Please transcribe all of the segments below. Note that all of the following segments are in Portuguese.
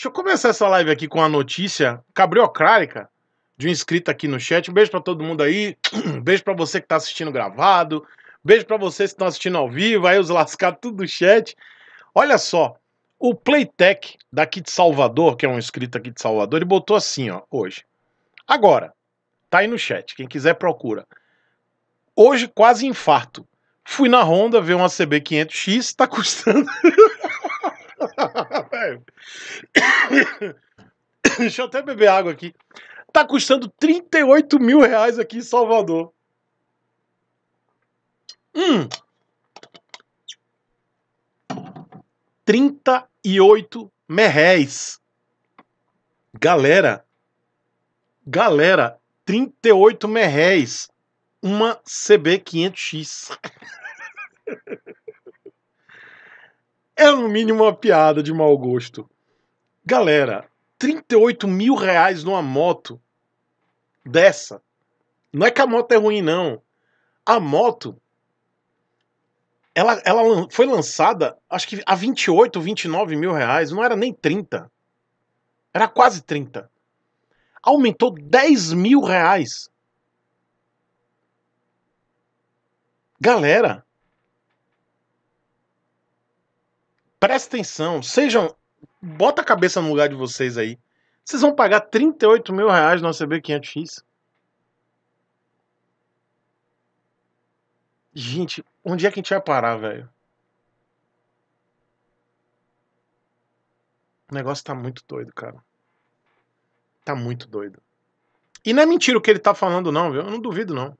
Deixa eu começar essa live aqui com a notícia cabriocrática de um inscrito aqui no chat. Um beijo para todo mundo aí. Um beijo para você que tá assistindo gravado. Um beijo para vocês que estão tá assistindo ao vivo, aí os lascados tudo do chat. Olha só, o Playtech daqui de Salvador, que é um inscrito aqui de Salvador, ele botou assim, ó, hoje. Agora, tá aí no chat, quem quiser procura. Hoje quase infarto. Fui na Honda ver uma CB500X, tá custando Deixa eu até beber água aqui. Tá custando 38 mil reais aqui em Salvador. Hum. 38 merréis. Galera, galera, 38 merréis. Uma CB500X. é no mínimo uma piada de mau gosto. Galera, 38 mil reais numa moto dessa. Não é que a moto é ruim, não. A moto, ela, ela foi lançada, acho que a 28, 29 mil reais. Não era nem 30. Era quase 30. Aumentou 10 mil reais. Galera, Presta atenção, sejam. Bota a cabeça no lugar de vocês aí. Vocês vão pagar 38 mil reais no ACB 500X. Gente, onde é que a gente vai parar, velho? O negócio tá muito doido, cara. Tá muito doido. E não é mentira o que ele tá falando, não, viu? Eu não duvido, não.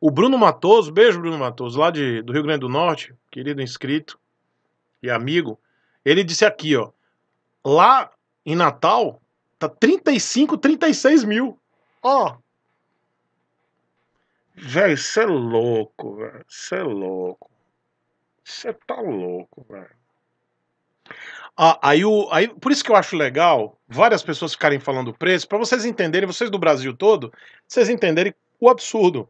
O Bruno Matoso, beijo Bruno Matoso, lá de, do Rio Grande do Norte, querido inscrito e amigo, ele disse aqui, ó, lá em Natal tá 35, 36 mil. Ó. Velho, você é louco, velho. Você é louco. Você tá louco, velho. Ah, aí o, aí, por isso que eu acho legal várias pessoas ficarem falando o preço, para vocês entenderem, vocês do Brasil todo, vocês entenderem o absurdo.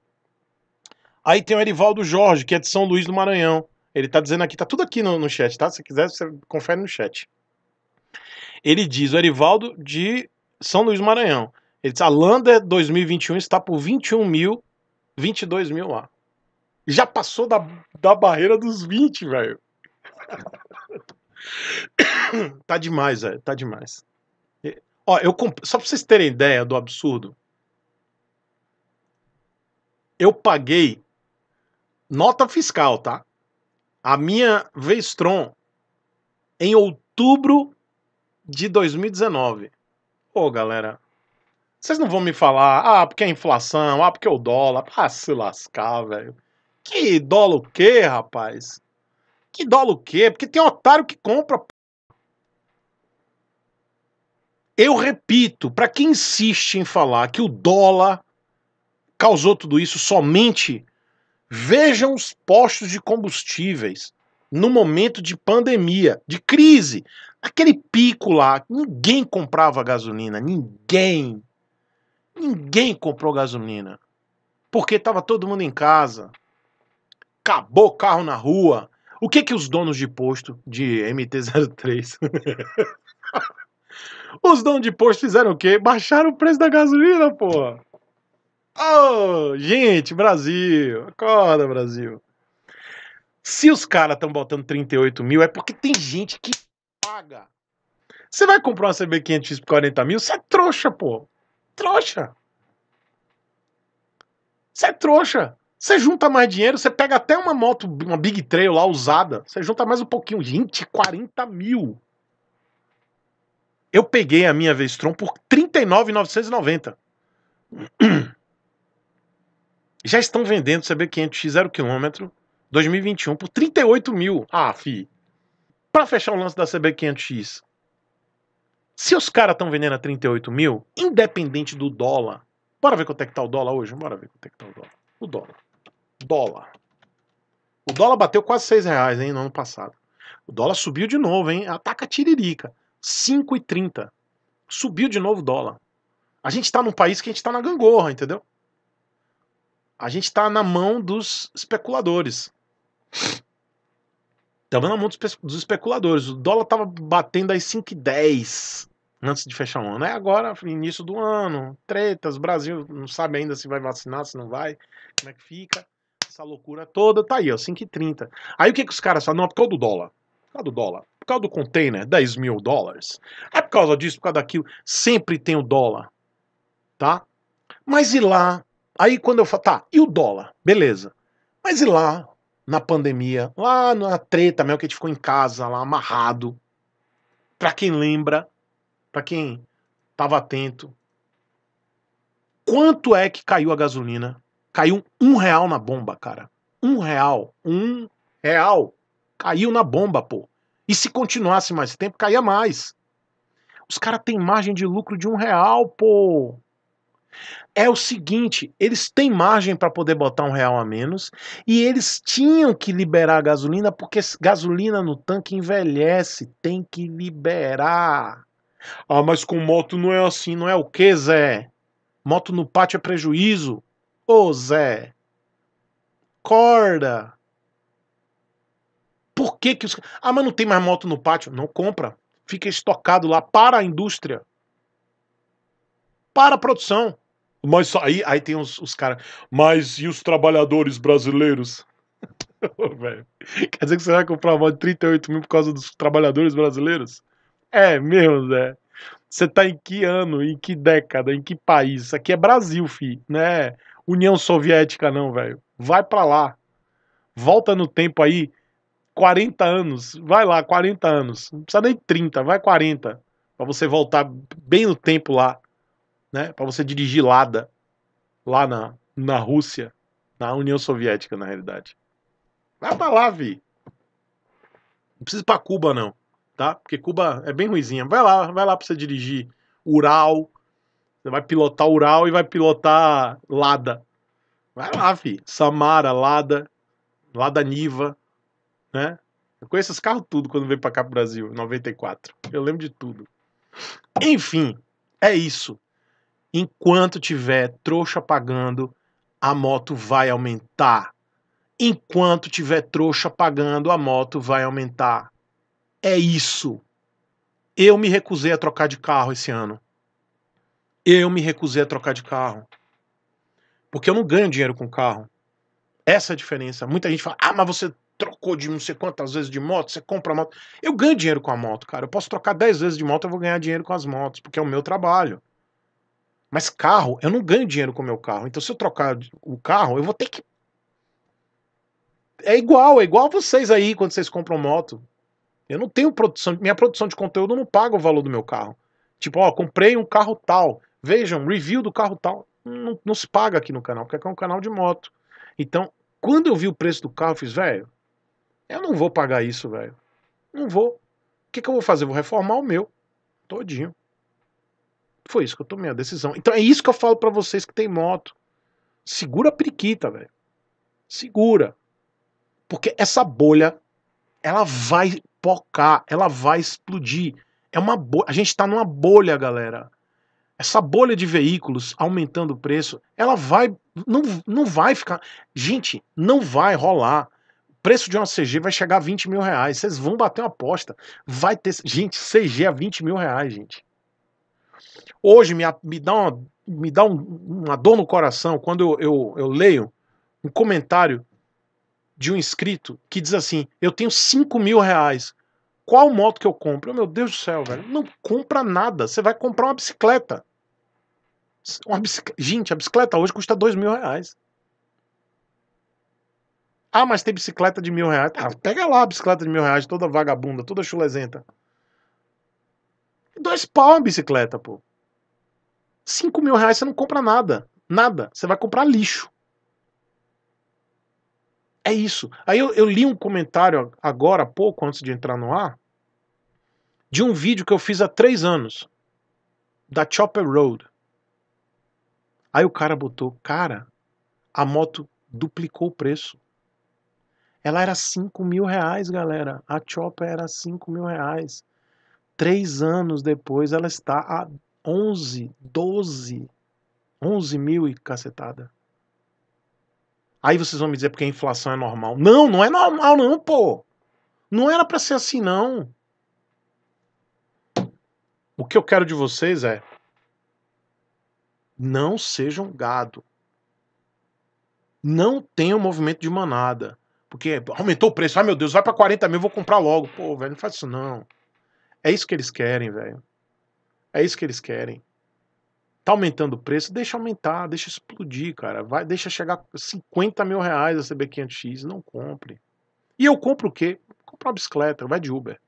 Aí tem o Erivaldo Jorge, que é de São Luís do Maranhão. Ele tá dizendo aqui, tá tudo aqui no, no chat, tá? Se quiser, você confere no chat. Ele diz, o Erivaldo de São Luís Maranhão. Ele diz, a Lander 2021 está por 21 mil, 22 mil lá. Já passou da, da barreira dos 20, velho. tá demais, velho. Tá demais. Ó, eu comp... Só pra vocês terem ideia do absurdo. Eu paguei nota fiscal, tá? A minha Vestron em outubro de 2019. Ô, oh, galera, vocês não vão me falar, ah, porque é inflação, ah, porque é o dólar. Ah, se lascar, velho. Que dólar o quê, rapaz? Que dólar o quê? Porque tem otário que compra. P... Eu repito, para quem insiste em falar que o dólar causou tudo isso somente Vejam os postos de combustíveis no momento de pandemia, de crise. Aquele pico lá, ninguém comprava gasolina, ninguém. Ninguém comprou gasolina. Porque estava todo mundo em casa. Acabou carro na rua. O que que os donos de posto de MT-03 Os donos de posto fizeram o quê? Baixaram o preço da gasolina, porra. Oh, gente, Brasil, acorda, Brasil. Se os caras estão botando 38 mil, é porque tem gente que paga. Você vai comprar uma CB500X por 40 mil? Você é trouxa, pô. Trouxa. Você é trouxa. Você junta mais dinheiro, você pega até uma moto, uma Big Trail lá usada, você junta mais um pouquinho, gente, 40 mil. Eu peguei a minha Vestron por 39,990. Já estão vendendo CB500X 0 km 2021 por 38 mil. Ah, fi. Para fechar o lance da CB500X, se os caras estão vendendo a 38 mil, independente do dólar, bora ver quanto é que tá o dólar hoje? Bora ver quanto é que tá o dólar. O dólar. Dólar. O dólar bateu quase 6 reais, hein, no ano passado. O dólar subiu de novo, hein? Ataca a tiririca. 5,30. Subiu de novo o dólar. A gente tá num país que a gente tá na gangorra, entendeu? a gente está na mão dos especuladores. Estamos tá na mão dos, dos especuladores. O dólar estava batendo aí 5,10 antes de fechar o ano. É agora, início do ano, tretas, Brasil não sabe ainda se vai vacinar, se não vai, como é que fica. Essa loucura toda tá aí, ó, 5,30. Aí o que, que os caras falam? Não, é por causa do dólar. Por causa do dólar. Por causa do container, 10 mil dólares. É por causa disso, por causa daquilo. Sempre tem o dólar. Tá? Mas e lá Aí quando eu falo, tá, e o dólar? Beleza. Mas e lá na pandemia, lá ah, na treta mesmo que a gente ficou em casa, lá amarrado. Pra quem lembra, pra quem tava atento, quanto é que caiu a gasolina? Caiu um real na bomba, cara. Um real. Um real. Caiu na bomba, pô. E se continuasse mais tempo, caía mais. Os caras têm margem de lucro de um real, pô. É o seguinte, eles têm margem para poder botar um real a menos e eles tinham que liberar a gasolina porque gasolina no tanque envelhece, tem que liberar. Ah, mas com moto não é assim, não é o que, Zé? Moto no pátio é prejuízo. Ô, Zé, corda. Por que que os... Ah, mas não tem mais moto no pátio. Não compra. Fica estocado lá para a indústria. Para a produção. Mas só, aí, aí tem os, os caras. Mas e os trabalhadores brasileiros? Quer dizer que você vai comprar uma de 38 mil por causa dos trabalhadores brasileiros? É mesmo, Zé. Você tá em que ano, em que década, em que país? Isso aqui é Brasil, fi, né? União Soviética, não, velho. Vai para lá. Volta no tempo aí, 40 anos. Vai lá, 40 anos. Não precisa nem 30, vai 40. Pra você voltar bem no tempo lá né, para você dirigir Lada lá na, na Rússia, na União Soviética, na realidade. Vai pra lá, vi. Não precisa ir pra Cuba, não, tá? Porque Cuba é bem ruizinha. Vai lá, vai lá pra você dirigir Ural. Você vai pilotar Ural e vai pilotar Lada. Vai lá, vi Samara, Lada, Lada Niva, né? Eu conheço esses carros tudo quando veio pra cá pro Brasil, em 94. Eu lembro de tudo. Enfim, é isso. Enquanto tiver trouxa pagando, a moto vai aumentar. Enquanto tiver trouxa pagando, a moto vai aumentar. É isso. Eu me recusei a trocar de carro esse ano. Eu me recusei a trocar de carro. Porque eu não ganho dinheiro com carro. Essa é a diferença. Muita gente fala: ah, mas você trocou de não sei quantas vezes de moto, você compra a moto. Eu ganho dinheiro com a moto, cara. Eu posso trocar 10 vezes de moto, eu vou ganhar dinheiro com as motos, porque é o meu trabalho. Mas carro, eu não ganho dinheiro com o meu carro. Então, se eu trocar o carro, eu vou ter que. É igual, é igual vocês aí quando vocês compram moto. Eu não tenho produção. Minha produção de conteúdo não paga o valor do meu carro. Tipo, ó, comprei um carro tal. Vejam, review do carro tal. Não, não se paga aqui no canal, porque é um canal de moto. Então, quando eu vi o preço do carro, eu fiz, velho, eu não vou pagar isso, velho. Não vou. O que, que eu vou fazer? Eu vou reformar o meu. Todinho. Foi isso que eu tomei a decisão. Então é isso que eu falo para vocês que tem moto. Segura a periquita, velho. Segura. Porque essa bolha, ela vai pocar, ela vai explodir. É uma bolha. A gente tá numa bolha, galera. Essa bolha de veículos aumentando o preço, ela vai. Não, não vai ficar. Gente, não vai rolar preço de uma CG vai chegar a 20 mil reais. Vocês vão bater uma aposta. Vai ter. Gente, CG a 20 mil reais, gente. Hoje me, me dá, uma, me dá um, uma dor no coração quando eu, eu, eu leio um comentário de um inscrito que diz assim: Eu tenho 5 mil reais. Qual moto que eu compro? meu Deus do céu, velho. Não compra nada. Você vai comprar uma bicicleta. Uma bicicleta. Gente, a bicicleta hoje custa 2 mil reais. Ah, mas tem bicicleta de mil reais. Ah, pega lá a bicicleta de mil reais, toda vagabunda, toda chulezenta dois pau uma bicicleta, pô. Cinco mil reais você não compra nada. Nada. Você vai comprar lixo. É isso. Aí eu, eu, li um comentário agora, há pouco, antes de entrar no ar, de um vídeo que eu fiz há três anos, da Chopper Road. Aí o cara botou, cara, a moto duplicou o preço. Ela era 5 mil reais, galera. A Chopper era 5 mil reais. Três anos depois, ela está a 11, 12, 11 mil e cacetada. Aí vocês vão me dizer porque a inflação é normal. Não, não é normal não, pô. Não era para ser assim não. O que eu quero de vocês é não sejam gado. Não tenham movimento de manada. Porque aumentou o preço. Ai ah, meu Deus, vai para 40 mil, vou comprar logo. Pô, velho, não faz isso não. É isso que eles querem, velho. É isso que eles querem. Tá aumentando o preço? Deixa aumentar, deixa explodir, cara. Vai, deixa chegar 50 mil reais a CB500X. Não compre. E eu compro o quê? Compro uma bicicleta, vai de Uber.